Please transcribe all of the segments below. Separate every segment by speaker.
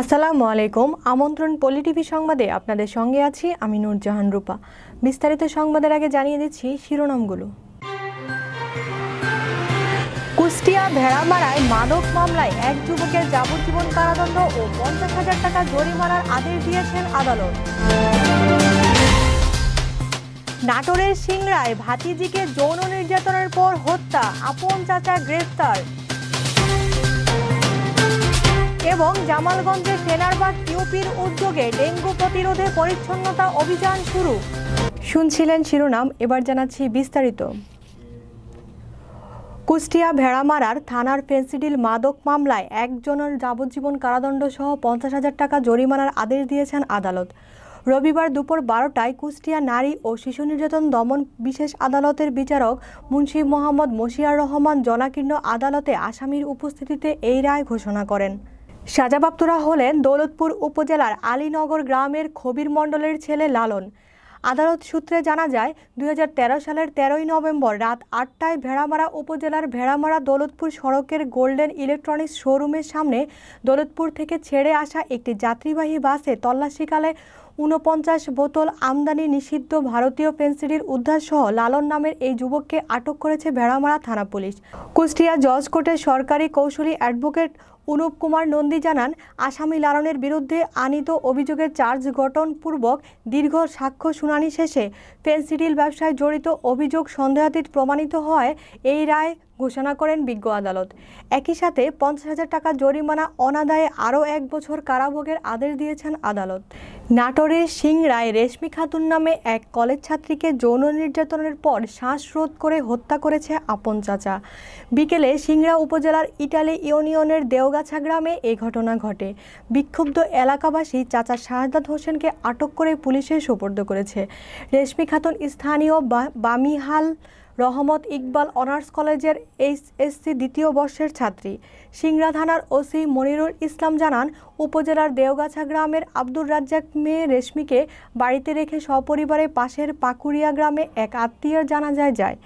Speaker 1: আসসালামু আলাইকুম আমন্ত্রণ পলিটিভি সংবাদে আপনাদের সঙ্গে আছি আমি নূরজাহান রূপা বিস্তারিত সংবাদের আগে জানিয়ে দিচ্ছি শিরোনামগুলো কুষ্টিয়া ভেড়ামারায় মাদক মামলায় এক যুবকের যাবজ্জীবন কারাদণ্ড ও পঞ্চাশ হাজার টাকা জরিমানার আদেশ দিয়েছেন আদালত নাটোরের সিংড়ায় ভাতিজিকে যৌন নির্যাতনের পর হত্যা আপন চাচা গ্রেফতার এবং জামালগঞ্জে সেনারবাগ ইউপির উদ্যোগে ডেঙ্গু প্রতিরোধে পরিচ্ছন্নতা অভিযান শুরু শুনছিলেন শিরোনাম এবার জানাচ্ছি বিস্তারিত কুষ্টিয়া ভেড়ামারার থানার ফেন্সিডিল মাদক মামলায় একজনের যাবজ্জীবন কারাদণ্ড সহ পঞ্চাশ হাজার টাকা জরিমানার আদেশ দিয়েছেন আদালত রবিবার দুপুর বারোটায় কুষ্টিয়া নারী ও শিশু নির্যাতন দমন বিশেষ আদালতের বিচারক মুন্সি মোহাম্মদ মশিয়ার রহমান জনাকীর্ণ আদালতে আসামির উপস্থিতিতে এই রায় ঘোষণা করেন সাজাপ্রাপ্তরা হলেন দৌলতপুর উপজেলার আলীনগর গ্রামের খবির মণ্ডলের ছেলে লালন আদালত সূত্রে জানা যায় দুই সালের তেরোই নভেম্বর রাত আটটায় ভেড়ামারা উপজেলার ভেড়ামারা দৌলতপুর সড়কের গোল্ডেন ইলেকট্রনিক্স শোরুমের সামনে দৌলতপুর থেকে ছেড়ে আসা একটি যাত্রীবাহী বাসে তল্লাশিকালে উনপঞ্চাশ বোতল আমদানি নিষিদ্ধ ভারতীয় পেন্সিডির উদ্ধারসহ লালন নামের এই যুবককে আটক করেছে ভেড়ামারা থানা পুলিশ কুষ্টিয়া জজ সরকারি কৌশলী অ্যাডভোকেট অনুপ কুমার নন্দী জানান আসামি লালনের বিরুদ্ধে আনিত অভিযোগের চার্জ গঠনপূর্বক দীর্ঘ সাক্ষ্য শুনানি শেষে ফেন্সিডিল ব্যবসায় জড়িত অভিযোগ সন্দেহাতীত প্রমাণিত হয় এই রায় ঘোষণা করেন বিজ্ঞ আদালত একই সাথে পঞ্চাশ হাজার টাকা জরিমানা অনাদায়ে আরও এক বছর কারাভোগের আদেশ দিয়েছেন আদালত নাটোরের সিংরায় রেশমি খাতুন নামে এক কলেজ ছাত্রীকে যৌন নির্যাতনের পর শ্বাসরোধ করে হত্যা করেছে আপন চাচা বিকেলে সিংরা উপজেলার ইটালি ইউনিয়নের দেওগাছা গ্রামে এ ঘটনা ঘটে বিক্ষুব্ধ এলাকাবাসী চাচা শাহাদাত হোসেনকে আটক করে পুলিশে সোপর্দ করেছে রেশমি খাতুন স্থানীয় বামিহাল রহমত ইকবাল অনার্স কলেজের এইচএসসি দ্বিতীয় বর্ষের ছাত্রী সিংড়া থানার ওসি মনিরুল ইসলাম জানান উপজেলার দেওগাছা গ্রামের আব্দুর রাজ্জাক মেয়ে রেশমিকে বাড়িতে রেখে সপরিবারে পাশের পাকুড়িয়া গ্রামে এক আত্মীয়ের জানাজায় যায়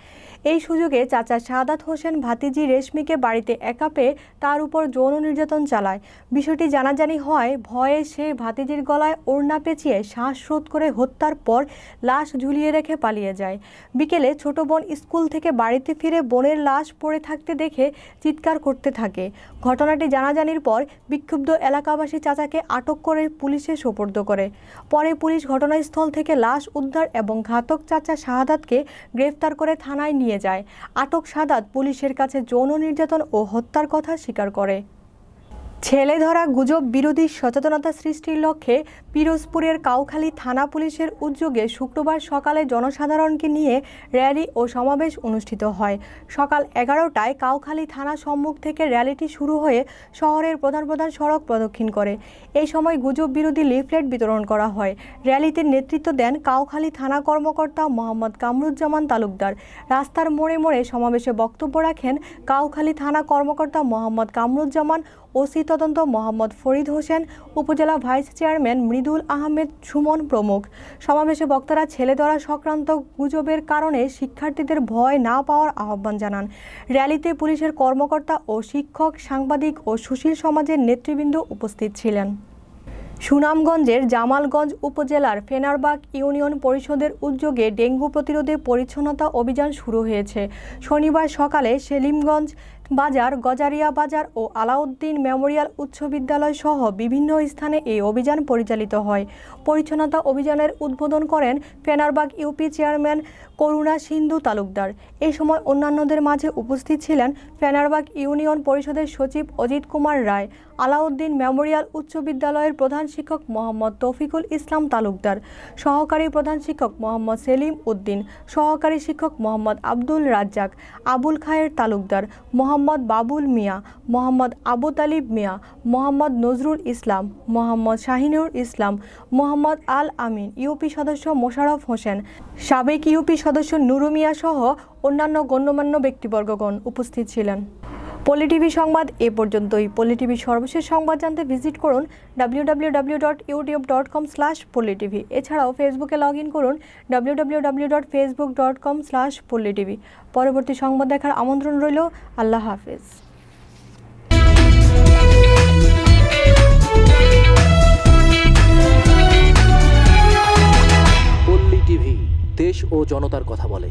Speaker 1: এই সুযোগে চাচা সাদাত হোসেন ভাতিজি রেশমিকে বাড়িতে একা পেয়ে তার উপর যৌন নির্যাতন চালায় বিষয়টি জানাজানি হয় ভয়ে সে ভাতিজির গলায় ওড়না পেঁচিয়ে শ্বাসরোধ করে হত্যার পর লাশ ঝুলিয়ে রেখে পালিয়ে যায় বিকেলে ছোট বোন স্কুল থেকে বাড়িতে ফিরে বোনের লাশ পড়ে থাকতে দেখে চিৎকার করতে থাকে ঘটনাটি জানাজানির পর বিক্ষুব্ধ এলাকাবাসী চাচাকে আটক করে পুলিশে সোপর্দ করে পরে পুলিশ ঘটনাস্থল থেকে লাশ উদ্ধার এবং ঘাতক চাচা শাহাদাতকে গ্রেফতার করে থানায় নিয়ে নিয়ে যায় আটক সাদাত পুলিশের কাছে যৌন নির্যাতন ও হত্যার কথা স্বীকার করে ছেলে ধরা গুজব বিরোধী সচেতনতা সৃষ্টির লক্ষ্যে পিরোজপুরের কাউখালী থানা পুলিশের উদ্যোগে শুক্রবার সকালে জনসাধারণকে নিয়ে র্যালি ও সমাবেশ অনুষ্ঠিত হয় সকাল এগারোটায় কাউখালী থানা সম্মুখ থেকে র্যালিটি শুরু হয়ে শহরের প্রধান প্রধান সড়ক প্রদক্ষিণ করে এই সময় গুজব বিরোধী লিফলেট বিতরণ করা হয় র্যালিতে নেতৃত্ব দেন কাউখালী থানা কর্মকর্তা মোহাম্মদ কামরুজ্জামান তালুকদার রাস্তার মোড়ে মোড়ে সমাবেশে বক্তব্য রাখেন কাউখালী থানা কর্মকর্তা মোহাম্মদ কামরুজ্জামান ওসি তদন্ত মোহাম্মদ ফরিদ হোসেন উপজেলা ভাইস চেয়ারম্যান মৃদুল আহমেদ সুমন প্রমুখ সমাবেশে বক্তারা ছেলে ধরা সংক্রান্ত গুজবের কারণে শিক্ষার্থীদের ভয় না পাওয়ার আহ্বান জানান র্যালিতে পুলিশের কর্মকর্তা ও শিক্ষক সাংবাদিক ও সুশীল সমাজের নেতৃবৃন্দ উপস্থিত ছিলেন সুনামগঞ্জের জামালগঞ্জ উপজেলার ফেনারবাগ ইউনিয়ন পরিষদের উদ্যোগে ডেঙ্গু প্রতিরোধে পরিচ্ছন্নতা অভিযান শুরু হয়েছে শনিবার সকালে সেলিমগঞ্জ বাজার গজারিয়া বাজার ও আলাউদ্দিন মেমোরিয়াল উচ্চ বিদ্যালয় সহ বিভিন্ন স্থানে এই অভিযান পরিচালিত হয় পরিচ্ছন্নতা অভিযানের উদ্বোধন করেন ফেনারবাগ ইউপি চেয়ারম্যান করুণা সিন্ধু তালুকদার এ সময় অন্যান্যদের মাঝে উপস্থিত ছিলেন ফেনারবাগ ইউনিয়ন পরিষদের সচিব অজিত কুমার রায় আলাউদ্দিন মেমোরিয়াল উচ্চ বিদ্যালয়ের প্রধান শিক্ষক মোহাম্মদ তৌফিকুল ইসলাম তালুকদার সহকারী প্রধান শিক্ষক মোহাম্মদ সেলিম উদ্দিন সহকারী শিক্ষক মোহাম্মদ আব্দুল রাজ্জাক আবুল খায়ের তালুকদার মোহাম্মদ বাবুল মিয়া মোহাম্মদ আবু তালিব মিয়া মোহাম্মদ নজরুল ইসলাম মোহাম্মদ শাহিনুর ইসলাম মোহাম্মদ আল আমিন ইউপি সদস্য মোশারফ হোসেন সাবেক ইউপি সদস্য নুরুমিয়া সহ অন্যান্য গণ্যমান্য ব্যক্তিবর্গগণ উপস্থিত ছিলেন পলিটিভি সংবাদ এ পর্যন্তই পলিটিভি সর্বশেষ সংবাদ জানতে ভিজিট করুন W W dot YouTube dot com slash PoliTV এছাড়াও ফেসবুকে লগ ইন করুন W W dot Facebook dot com পরবর্তী সংবাদ দেখার আমন্ত্রণ রইল আল্লাহ হাফেজ দেশ ও জনতার কথা বলে